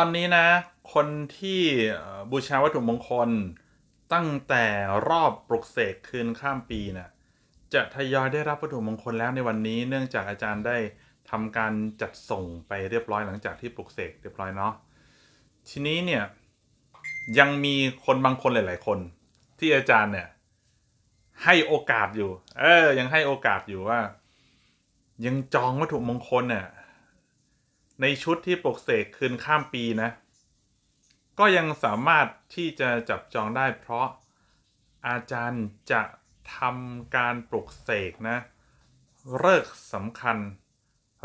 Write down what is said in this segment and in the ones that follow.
ตอนนี้นะ คนที่บูชาวัตถุมงคล ตั้งแต่รอบปลุกเสกคืนข้ามปีนะ่ะจะทยอยได้รับวัตถุมงคลแล้วในวันนี้ เนื่องจากอาจารย์ได้ทำการจัดส่งไปเรียบร้อยหลังจากที่ปลุกเสกเรียบร้อยเนาะทีนี้เนี่ยยังมีคนบางคนหลาย ๆ คน ที่อาจารย์เนี่ยให้โอกาสอยู่เออยังให้โอกาสอยู่ว่า ยังจองวัตถุมงคลเนี่ยในชุดที่ปกเสกคืนข้ามปีนะ ก็ยังสามารถที่จะจับจองได้เพราะอาจารย์จะทำการปลุกเสกนะ เลิกสำคัญ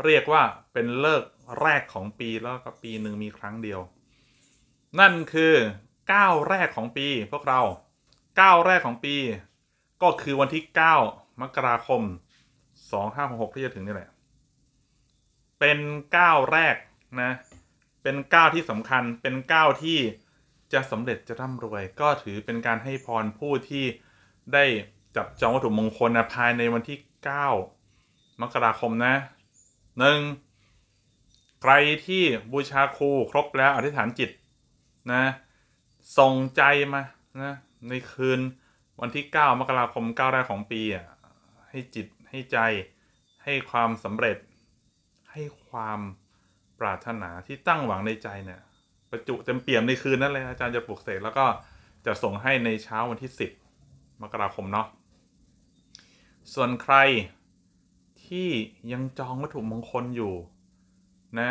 เรียกว่าเป็นเลิกแรกของปีแล้วก็ปีหนึ่งมีครั้งเดียว นั่นคือก้าแรกของปีพวกเราก้าแรกของปีก็คือวันที่ 9 มกราคม 2566ที่จะถึงนี่แหละเป็นก้าวแรกนะ เป็นก้าวที่สำคัญ เป็นก้าวที่ จะสำเร็จจะร่ำรวย ก็ถือเป็นการให้พรผู้ที่ได้จับจองวัตถุมงคลนะภายในวันที่ 9 มกราคมนะหนึ่งใครที่บูชาครูครบแล้วอธิษฐานจิตนะส่งใจมา นะ ในคืนวันที่ 9 มกราคม 9 แรกของปีอ่ะให้จิตให้ใจให้ความสำเร็จให้ความปรารถนาที่ตั้งหวังในใจเนี่ย ประจุเต็มเปี่ยมในคืนนั้นเลยอาจารย์จะปลุกเสกแล้วก็จะส่งให้ในเช้าวันที่ 10 มกราคมเนาะส่วนใครที่ยังจองวัตถุมงคลอยู่นะ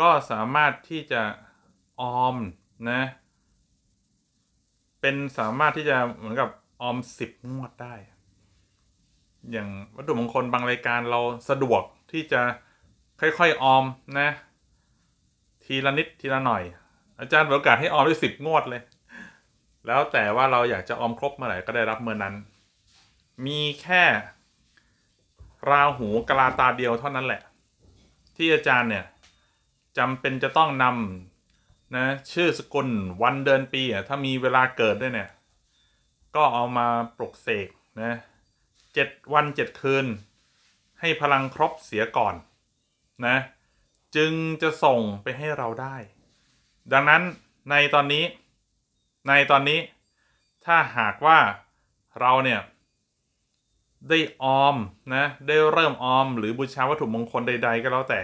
ก็สามารถที่จะออมนะเป็นสามารถที่จะเหมือนกับออม 10งวดได้อย่างวัตถุมงคลบางรายการเราสะดวกที่จะค่อย ๆออมนะ ทีละนิดทีละหน่อย อาจารย์เปิดโอกาสให้ออมได้สิบงวดเลย แล้วแต่ว่าเราอยากจะออมครบเมื่อไหร่ ก็ได้รับ เมื่อนั้น มีแค่ ราหูกลาตาเดียวเท่านั้นแหละ ที่อาจารย์เนี่ยจำเป็นจะต้องนำนะ ชื่อสกุลวันเดือนปีอ่ะถ้ามีเวลาเกิดด้วยเนี่ย ก็เอามาปลุกเสกนะเจ็ดวันเจ็ดคืน ให้พลังครบเสียก่อนนะจึงจะส่งไปให้เราได้ ดังนั้นในตอนนี้ในตอนนี้ถ้าหากว่าเราเนี่ย ได้ออมนะได้เริ่มออมหรือบูชาวัตถุมงคลใดๆ ก็แล้วแต่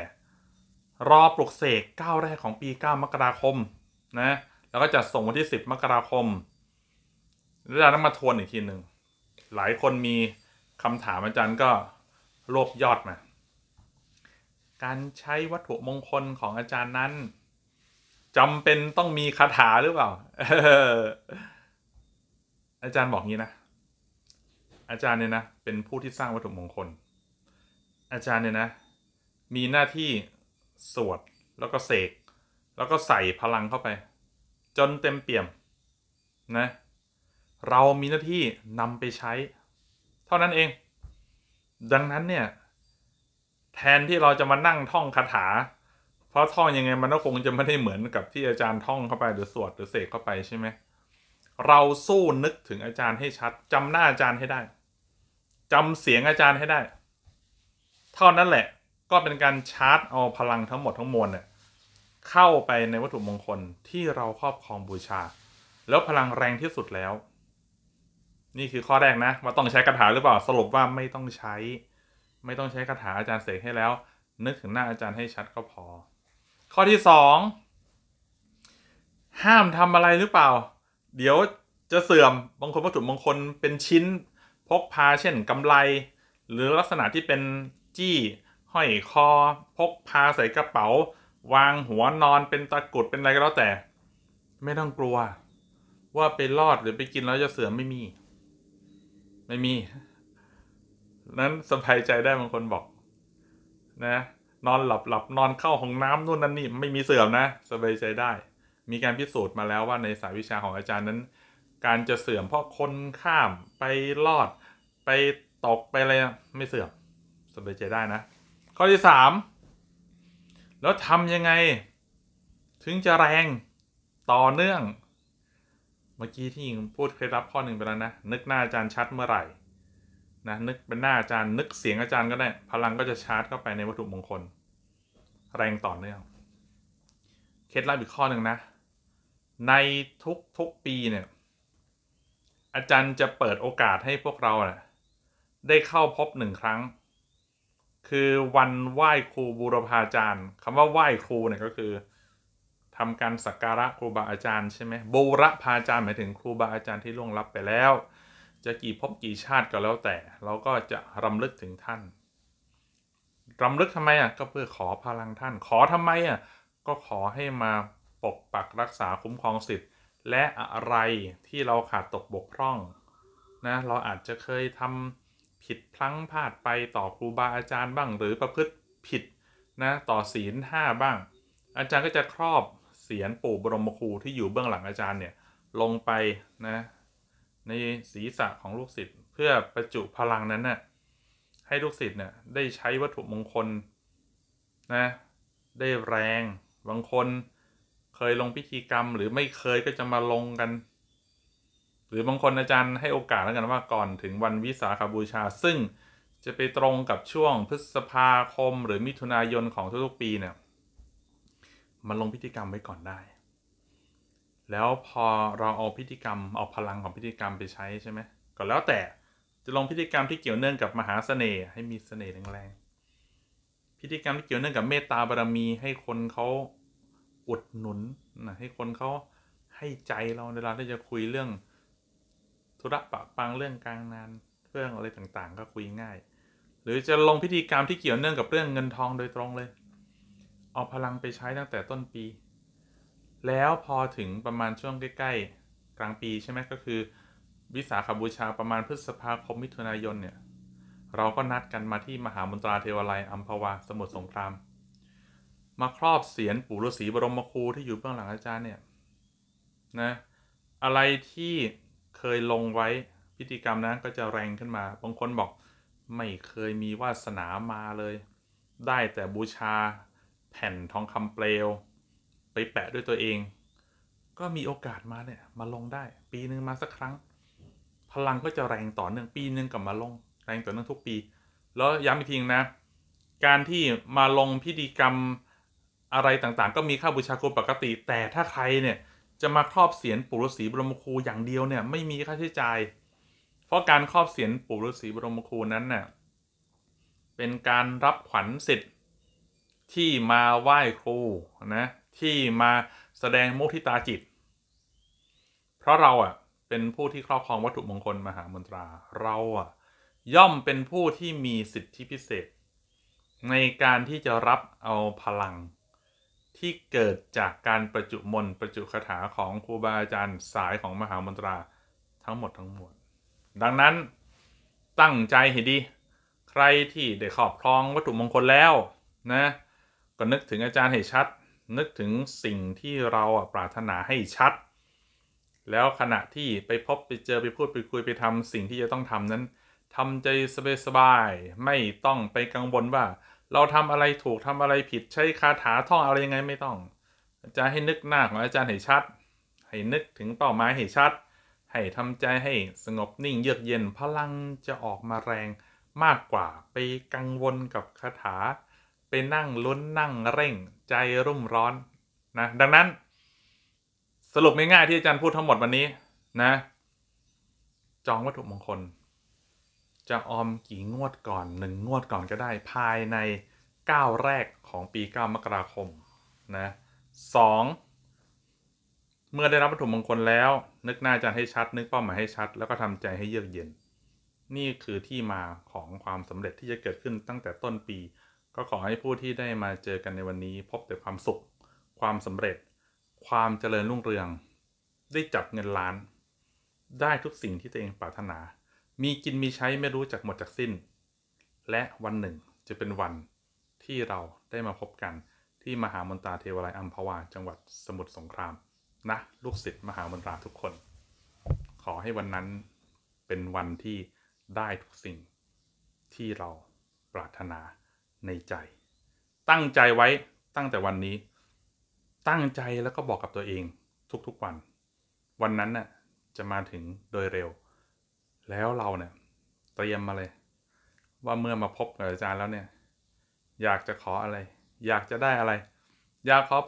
รอปลุกเสกก้าวแรกของปี 9 มกราคมนะแล้วก็จะส่งวันที่ 10 มกราคมแล้วเราต้องมาทวนอีกทีหนึ่ง หลายคนมีคำถามอาจารย์ก็รวบยอดมาการใช้วัตถุมงคลของอาจารย์นั้นจำเป็นต้องมีคาถาหรือเปล่า อาจารย์บอกงี้นะ อาจารย์เนี่ยนะ เป็นผู้ที่สร้างวัตถุมงคล อาจารย์เนี่ยนะ มีหน้าที่สวดแล้วก็เสก แล้วก็ใส่พลังเข้าไป จนเต็มเปี่ยมนะ เรามีหน้าที่นำไปใช้เท่านั้นเอง ดังนั้นเนี่ยแทนที่เราจะมานั่งท่องคาถา เพราะท่องยังไงมันก็คงจะไม่ได้เหมือนกับที่อาจารย์ท่องเข้าไปหรือสวดหรือเสกเข้าไปใช่ไหม เราสู้นึกถึงอาจารย์ให้ชัด จำหน้าอาจารย์ให้ได้ จำเสียงอาจารย์ให้ได้ เท่านั้นแหละ ก็เป็นการชาร์จเอาพลังทั้งหมดทั้งมวลเนี่ยเข้าไปในวัตถุมงคลที่เราครอบครองบูชาแล้วพลังแรงที่สุดแล้วนี่คือข้อแรกนะ ว่าต้องใช้คาถาหรือเปล่าสรุปว่าไม่ต้องใช้ ไม่ต้องใช้คาถาอาจารย์เสกให้แล้วนึกถึง หน้าอาจารย์ให้ชัดก็พอ ข้อที่สองห้ามทำอะไรหรือเปล่า เดี๋ยวจะเสื่อมบางคนวัตถุมงคลเป็นชิ้น พกพาเช่น กำไลหรือลักษณะที่เป็นจี้ ห้อยคอ พกพาใส่กระเป๋า วางหัวนอน เป็นตะกุดเป็นอะไรก็แล้วแต่ ไม่ต้องกลัว ว่าไปรอดหรือไปกินแล้วจะเสื่อมไม่มีไม่มี นั้นสบายใจได้บางคนบอก นะ นอนหลับหลับนอนเข้าห้องน้ำนู่นนั่นนี่ไม่มีเสื่อมนะสบายใจได้ มีการพิสูจน์มาแล้วว่าในสายวิชาของอาจารย์นั้น การจะเสื่อมเพราะคนข้ามไปลอด ไปตก ไปอะไรไม่เสื่อม สบายใจได้นะ ข้อที่สามแล้วทำยังไง ถึงจะแรงต่อเนื่องเมื่อกี้ที่ยิงพูดเคล็ดลับข้อหนึ่งไปแล้วนะ นึกหน้าอาจารย์ชัดเมื่อไหร่นะนึกเป็นหน้าอาจารย์ นึกเสียงอาจารย์ก็ได้พลังก็จะชาร์จเข้าไปในวัตถุมงคล แรงต่อเนื่องเคล็ดลับอีกข้อหนึ่งนะ ในทุกทุกปีเนี่ยอาจารย์จะเปิดโอกาสให้พวกเราเนะ่ยได้เข้าพบหนึ่งครั้ง คือวันไหว้ครูบูรพาจารย์คำว่าไหว้ครูเนี่ยก็คือทำการสักการะครูบาอาจารย์ใช่ไหมโบระพาจารย์หมายถึงครูบาอาจารย์ที่ล่วงลับไปแล้ว จะกี่พบกี่ชาติก็แล้วแต่เราก็จะรำลึกถึงท่านรำลึกทำไมอ่ะก็เพื่อขอพลังท่าน ขอทำไมอ่ะก็ขอให้มาปกปักรักษาคุ้มครองสิทธิ์และอะไรที่เราขาดตกบกพร่องนะเราอาจจะเคยทำผิดพลั้งพลาดไปต่อครูบาอาจารย์บ้าง หรือประพฤติผิดนะต่อศีลห้าบ้าง อาจารย์ก็จะครอบเสียนปู่บรมครูที่อยู่เบื้องหลังอาจารย์เนี่ย ลงไป นะ ในศีรษะของลูกศิษย์เพื่อประจุพลังนั้นนะ่ะให้ลูกศิษย์เนี่ยได้ใช้วัตถุมงคลนะได้แรงบางคนเคยลงพิธีกรรมหรือไม่เคยก็จะมาลงกัน หรือบางคนอาจารย์ให้โอกาสแล้วกันว่าก่อนถึงวันวิสาขบูชา ซึ่งจะไปตรงกับช่วงพฤษภาคมหรือมิถุนายนของทุกๆปีเนี่ยมันลงพิธีกรรมไว้ก่อนได้ แล้วพอเราเอาพิธีกรรมเอาพลังของพิธีกรรมไปใช้ใช่ไหมก็แล้วแต่จะลงพิธีกรรมที่เกี่ยวเนื่องกับมหาสเสน่ห์ให้มีสเสน่ห์แรงๆพิธีกรรมที่เกี่ยวเนื่องกับเมตตาบารรมีให้คนเขาอุดหนุนนะให้คนเขาให้ใจเราเวลาที่จะคุยเรื่องธุระปะปังเรื่องกลางนานเรื่องอะไรต่างๆ ก็คุยง่าย หรือจะลงพิธีกรรมที่เกี่ยวเนื่องกับเรื่องเงินทองโดยตรงเลยเอาพลังไปใช้ตั้งแต่ต้นปี แล้วพอถึงประมาณช่วงใกล้ๆ กลางปีใช่ไหมก็คือ วิสาขบูชาประมาณพฤษภาคมมิถุนายนเนี่ย เราก็นัดกันมาที่มหามนตราเทวาลัยอัมพวาสมุทรสงคราม มาครอบเสียนปู่ฤาษีบรมครูที่อยู่เบื้องหลังอาจารย์เนี่ยนะอะไรที่เคยลงไว้พิธีกรรมนั้นก็จะแรงขึ้นมา บางคนบอกไม่เคยมีวาสนามาเลย ได้แต่บูชาแผ่นทองคำเปลวไปแปะด้วยตัวเอง ก็มีโอกาสมาเนี่ยมาลงได้ปีหนึ่งมาสักครั้ง พลังก็จะแรงต่อเนื่องปีหนึ่งกับมาลง แรงต่อเนื่องทุกปี แล้วย้ำอีกทีนะการที่มาลงพิธีกรรมอะไรต่างๆ ก็มีค่าบูชาครูปกติ แต่ถ้าใครเนี่ยจะมาครอบเสียนปู่ฤาษีบรมครูอย่างเดียวเนี่ยไม่มีค่าใช้จ่าย เพราะการครอบเสียนปู่ฤาษีบรมครูนั้นเน่ยเป็นการรับขวัญสิทธิ์ที่มาไหว้ครูนะ ที่มาแสดงมุทิตาจิต เพราะเราอ่ะ เป็นผู้ที่ครอบครองวัตถุมงคลมหามนตรา เราอ่ะย่อมเป็นผู้ที่มีสิทธิพิเศษ ในการที่จะรับเอาพลัง ที่เกิดจากการประจุมนประจุคาถาของครูบาอาจารย์สายของมหามนตราทั้งหมดทั้งมวลดังนั้น ตั้งใจให้ดี ใครที่ได้ครอบครองวัตถุมงคลแล้วนะก็นึกถึงอาจารย์ให้ชัดนึกถึงสิ่งที่เราปรารถนาให้ชัด แล้วขณะที่ไปพบไปเจอไปพูดไปคุยไปทำสิ่งที่จะต้องทำนั้นทำใจสบายๆไม่ต้องไปกังวลว่า เราทำอะไรถูกทำอะไรผิดใช้คาถาท่องอะไรยังไงไม่ต้องอาจารย์ให้นึกหน้าของอาจารย์ให้ชัดให้นึกถึงเป้าหมายให้ชัด ให้ทำใจให้สงบนิ่งเยือกเย็นพลังจะออกมาแรงมากกว่าไปกังวลกับคาถาไปนั่งลุ้นนั่งเร่งใจรุ่มร้อนนะดังนั้น สรุปง่ายๆที่อาจารย์พูดทั้งหมดวันนี้นะจองวัตถุมงคล จะออมกี่งวดก่อนหนึ่งงวดก่อนก็ได้ภายในก้าวแรกของปี9มกราคมนะสองเมื่อได้รับวัตถุมงคลแล้ว นึกหน้าอาจารย์ให้ชัดนึกเป้าหมายให้ชัด แล้วก็ทำใจให้เยือกเย็น นี่คือที่มาของความสำเร็จที่จะเกิดขึ้นตั้งแต่ต้นปีก็ขอให้ผู้ที่ได้มาเจอกันในวันนี้พบแต่ความสุข ความสำเร็จ ความเจริญรุ่งเรือง ได้จับเงินล้าน ได้ทุกสิ่งที่ตัวเองปรารถนา มีกินมีใช้ไม่รู้จักหมดจากสิ้น และวันหนึ่งจะเป็นวันที่เราได้มาพบกัน ที่มหามนตราเทวาลยอัมพวา จังหวัดสมุทรสงคราม นะลูกศิษย์มหามนตราทุกคน ขอให้วันนั้นเป็นวันที่ได้ทุกสิ่ง ที่เราปรารถนาในใจ ตั้งใจไว้ตั้งแต่วันนี้ ตั้งใจแล้วก็บอกกับตัวเอง ทุกๆวัน วันนั้นน่ะจะมาถึงโดยเร็ว แล้วเราเนี่ยเตรียมมาเลย ว่าเมื่อมาพบกับอาจารย์แล้วเนี่ย อยากจะขออะไร อยากจะได้อะไร อยากขอ